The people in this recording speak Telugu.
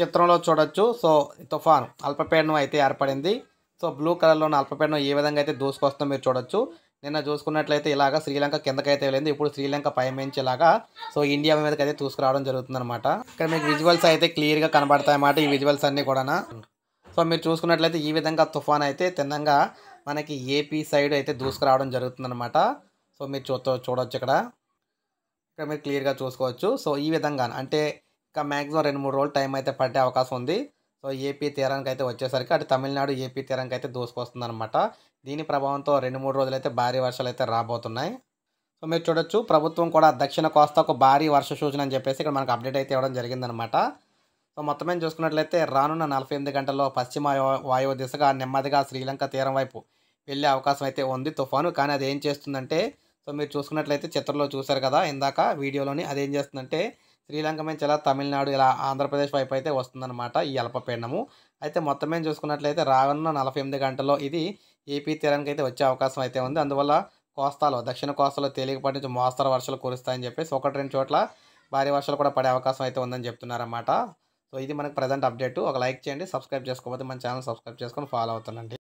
చిత్రంలో చూడొచ్చు సో తుఫాన్ అల్పపీడనం అయితే ఏర్పడింది సో బ్లూ కలర్లో ఉన్న అల్పపీడనం ఏ విధంగా అయితే దూసుకొస్తుందో మీరు చూడొచ్చు నిన్న చూసుకున్నట్లయితే ఇలాగ శ్రీలంక కిందకైతే వెళ్ళింది ఇప్పుడు శ్రీలంక పైమించి ఇలాగా సో ఇండియా మీదకి అయితే తీసుకురావడం జరుగుతుందన్నమాట ఇక్కడ మీకు విజువల్స్ అయితే క్లియర్గా కనబడతాయన్నమాట ఈ విజువల్స్ అన్నీ కూడా సో మీరు చూసుకున్నట్లయితే ఈ విధంగా తుఫాన్ అయితే తిన్నంగా మనకి ఏపీ సైడ్ అయితే దూసుకురావడం అనమాట సో మీరు చూ చూడవచ్చు ఇక్కడ ఇక్కడ మీరు క్లియర్గా చూసుకోవచ్చు సో ఈ విధంగా అంటే ఇంకా మ్యాక్సిమం రెండు మూడు రోజులు టైం అయితే పట్టే అవకాశం ఉంది సో ఏపీ తీరానికి అయితే వచ్చేసరికి అటు తమిళనాడు ఏపీ తీరానికి అయితే దూసుకొస్తుంది అనమాట దీని ప్రభావంతో రెండు మూడు రోజులు అయితే భారీ వర్షాలు అయితే రాబోతున్నాయి సో మీరు చూడొచ్చు ప్రభుత్వం కూడా దక్షిణ కోస్తాకు భారీ వర్ష సూచన అని చెప్పేసి ఇక్కడ మనకు అప్డేట్ అయితే ఇవ్వడం జరిగిందనమాట సో మొత్తం ఏం చూసుకున్నట్లయితే రానున్న నలభై ఎనిమిది గంటల్లో పశ్చిమ వాయువు దిశగా నెమ్మదిగా శ్రీలంక తీరం వైపు వెళ్ళే అవకాశం అయితే ఉంది తుఫాను కానీ అది ఏం చేస్తుందంటే సో మీరు చూసుకున్నట్లయితే చిత్రంలో చూశారు కదా ఇందాక వీడియోలోని అదేం చేస్తుందంటే శ్రీలంక నుంచి ఎలా తమిళనాడు ఇలా ఆంధ్రప్రదేశ్ వైపు అయితే వస్తుందన్నమాట ఈ అల్పపీడనము అయితే మొత్తం మేము చూసుకున్నట్లయితే రానున్న నలభై ఎనిమిది గంటల్లో ఇది ఏపీ తీరానికి అయితే వచ్చే అవకాశం అయితే ఉంది అందువల్ల కోస్తాలో దక్షిణ కోస్తాలో తేలికపాటి నుంచి మోస్తరు వర్షాలు కురుస్తాయని చెప్పేసి ఒకటి రెండు చోట్ల భారీ వర్షాలు కూడా పడే అవకాశం అయితే ఉందని చెప్తున్నారన్నమాట సో ఇది మనకు ప్రజెంట్ అప్డేట్ ఒక లైక్ చేయండి సబ్స్క్రైబ్ చేసుకోకపోతే మన ఛానల్ సబ్స్క్రైబ్ చేసుకొని ఫాలో అవుతుందండి